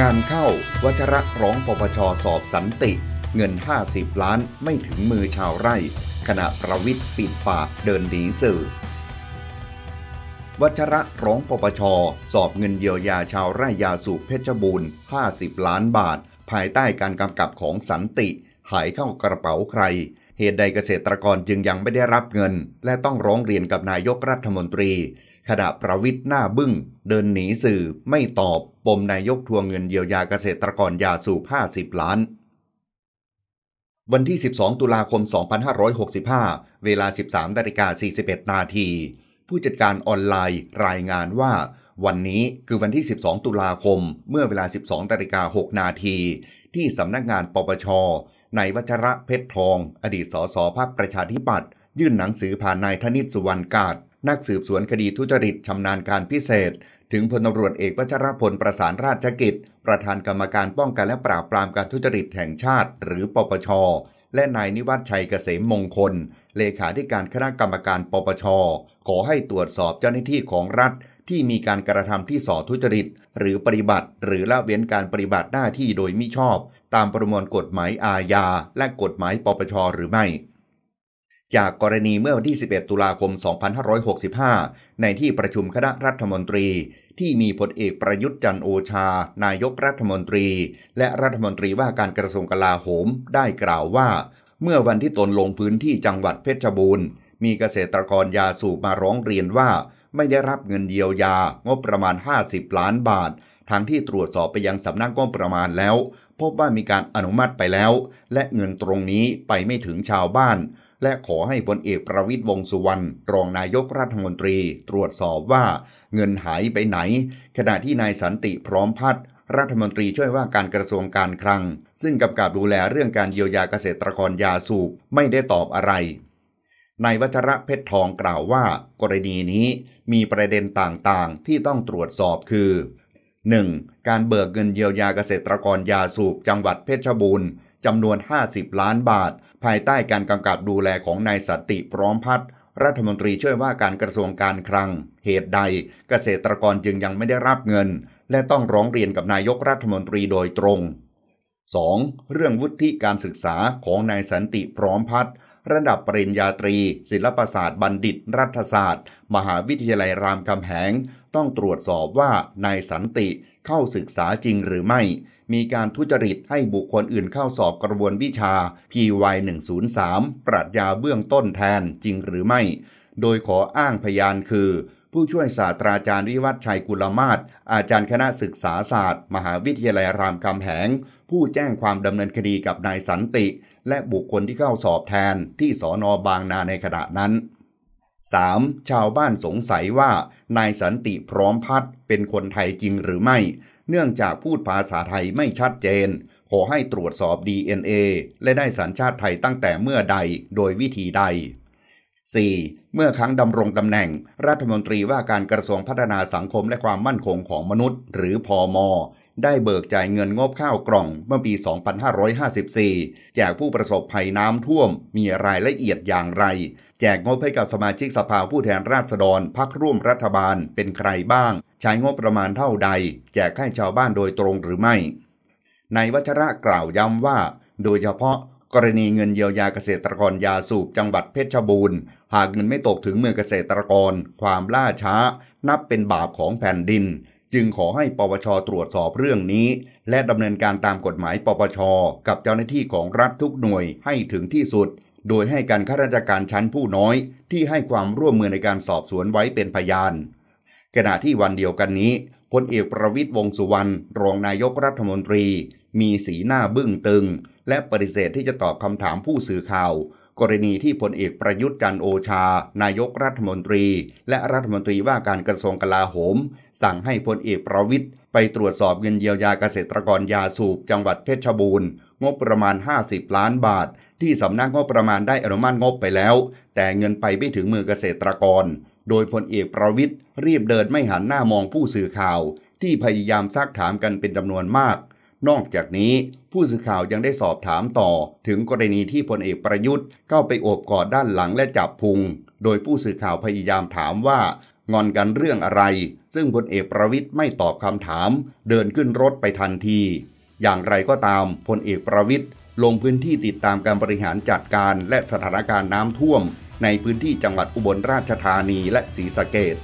งานเข้า วัชระร้องปปชสอบสันติเงิน 50 ล้านไม่ถึงมือชาวไร่ ขณะประวิทย์ปิดปากเดินหนีสื่อ วัชระร้องปปชสอบเงินเยียวยาชาวไร่ยาสูบเพชรบูรณ์ 50 ล้านบาท ภายใต้การกำกับของสันติ หายเข้ากระเป๋าใคร เหตุใดเกษตรกรจึงยังไม่ได้รับเงิน และต้องร้องเรียนกับนายกรัฐมนตรีขณะประวิทย์หน้าบึง้งเดินหนีสื่อไม่ตอบปมนายกทวงเงินเยียวยาเกษตรกรยาสูบ 50 ล้าน วันที่ 12 ตุลาคม 2565 เวลา 13นาฬิกา41 นาที ผู้จัดการออนไลน์รายงานว่า วันนี้คือวันที่ 12 ตุลาคม เมื่อเวลา 12นาฬิกา6นาที ที่สำนักงานปปช ในวัชระเพชรทอง อดีตสสพักประชาธิปัตย์ยื่นหนังสือผ่านนายธนิตสุวรรณกาศนักสืบสวนคดีทุจริตชำนาญการพิเศษ ถึงพลตำรวจเอกวัชรพล ประสานราชกิจ ประธานกรรมการป้องกันและปราบปรามการทุจริตแห่งชาติ หรือปปชและนายนิวัฒชัยเกษมมงคล เลขาธิการคณะกรรมการปปช ขอให้ตรวจสอบเจ้าหน้าที่ของรัฐ ที่มีการกระทำที่ส่อทุจริต หรือปฏิบัติ หรือละเว้นการปฏิบัติหน้าที่โดยมิชอบ ตามประมวลกฎหมายอาญาและกฎหมายปปชหรือไม่จากกรณีเมื่อวันที่ 11 ตุลาคม 2565 ในที่ประชุมคณะรัฐมนตรี ที่มีพลเอกประยุทธ์จันโอชา นายกรัฐมนตรี และรัฐมนตรีว่าการกระทรวงกลาโหม ได้กล่าวว่า เมื่อวันที่ตนลงพื้นที่จังหวัดเพชรบูรณ์ มีเกษตรกรยาสูบมาร้องเรียนว่า ไม่ได้รับเงินเยียวยางบประมาณ 50 ล้านบาททางที่ตรวจสอบไปยังสำนักงบประมาณแล้ว พบว่ามีการอนุมัติไปแล้ว และเงินตรงนี้ไปไม่ถึงชาวบ้านและขอให้พลเอกประวิตยวงสุวรรณรองนายกรัฐมนตรีตรวจสอบว่า เงินหายไปไหน ขณะที่นายสันติพร้อมพัฒน์รัฐมนตรีช่วยว่าการกระทรวงการคลัง ซึ่งกำกับดูแลเรื่องการเยียวยาเกษตรกรยาสูบ ไม่ได้ตอบอะไรนายวัชระเพชรทองกล่าวว่า กรณีนี้มีประเด็นต่างๆที่ต้องตรวจสอบคือ 1. การเบิกเงินเยียวยาเกษตรกรยาสูบจังหวัดเพชรบูรณ์จำนวน 50 ล้านบาทภายใต้การกำกับดูแลของนายสติพร้อมพัฒน์รัฐมนตรีช่วยว่าการกระทรวงการคลัง เหตุใด เกษตรกรจึงยังไม่ได้รับเงินและต้องร้องเรียนกับนายกรัฐมนตรีโดยตรง 2. เรื่องวุฒิการศึกษาของนายสันติพร้อมพัฒน์ระดับปริญญาตรี ศิลปศาสตร์บัณฑิต รัฐศาสตร์ มหาวิทยาลัยรามคำแหงต้องตรวจสอบว่านายสันติเข้าศึกษาจริงหรือไม่ มีการทุจริตให้บุคคลอื่นเข้าสอบกระบวนวิชา PY 1 0 3ปรัชญาเบื้องต้นแทนจริงหรือไม่ โดยขออ้างพยานคือ ผู้ช่วยศาสตราจารย์วิวัฒชัยกุลมาศอาจารย์คณะศึกษาศาสตร์ มหาวิทยาลัยรามคำแหง ผู้แจ้งความดำเนินคดีกับนายสันติ และบุคคลที่เข้าสอบแทนที่สอนอบางนาในขณะนั้น 3. ชาวบ้านสงสัยว่านายสันติพร้อมพัฒเป็นคนไทยจริงหรือไม่ เนื่องจากพูดภาษาไทยไม่ชัดเจน ขอให้ตรวจสอบ DNA และได้สัญชาติไทยตั้งแต่เมื่อใดโดยวิธีใด 4. เมื่อครั้งดำรงตำแหน่ง รัฐมนตรีว่าการกระทรวงพัฒนาสังคมและความมั่นคงของมนุษย์หรือพอมได้เบิกจ่ายเงินงบข้าวกล่องเมื่อปี 2554 แจกผู้ประสบภัยน้ำท่วม มีรายละเอียดอย่างไร แจกงบให้กับสมาชิกสภาผู้แทนราษฎรพักร่วมรัฐบาลเป็นใครบ้าง ใช้งบประมาณเท่าใด แจกให้ชาวบ้านโดยตรงหรือไม่นายวัชระกล่าวย้ำว่า โดยเฉพาะ กรณีเงินเยียวยาเกษตรกรยาสูบจังหวัดเพชรบูรณ์ หากเงินไม่ตกถึงมือเกษตรกร ความล่าช้า นับเป็นบาปของแผ่นดินจึงขอให้ปปชตรวจสอบเรื่องนี้ และดำเนินการตามกฎหมายปปชกับเจ้าหน้าที่ของรัฐทุกหน่วยให้ถึงที่สุด โดยให้การข้าราชการชั้นผู้น้อย ที่ให้ความร่วมมือในการสอบสวนไว้เป็นพยาน ขณะที่วันเดียวกันนี้พลเอกประวิทยวงสุวรรณรองนายกรัฐมนตรี มีสีหน้าบึ้งตึง และปฏิเสธที่จะตอบคำถามผู้สื่อข่าวกรณีที่พลเอกประยุทธ์จันโอชา นายกรัฐมนตรี และรัฐมนตรีว่าการกระทรวงกลาโหม สั่งให้พลเอกประวิทย์ไปตรวจสอบเงินเยียวยาเกษตรกรยาสูบจังหวัดเพชรบูรณ์ งบประมาณ 50 ล้านบาท ที่สำนักงบประมาณได้อนุมัติงบไปแล้ว แต่เงินไปไม่ถึงมือเกษตรกร โดยพลเอกประวิทย์รีบเดินไม่หันหน้ามองผู้สื่อข่าว ที่พยายามซักถามกันเป็นจำนวนมากนอกจากนี้ผู้สื่อข่าวยังได้สอบถามต่อถึงกรณีที่พลเอกประยุทธ์ เข้าไปโอบกอดด้านหลังและจับพุงโดยผู้สื่อข่าวพยายามถามว่า งอนกันเรื่องอะไร ซึ่งพลเอกประวิทย์ไม่ตอบคำถามเดินขึ้นรถไปทันที อย่างไรก็ตามพลเอกประวิทย์ลงพื้นที่ติดตามการบริหารจัดการและสถานการณ์น้ำท่วม ในพื้นที่จังหวัดอุบลราชธานีและศรีสะเกด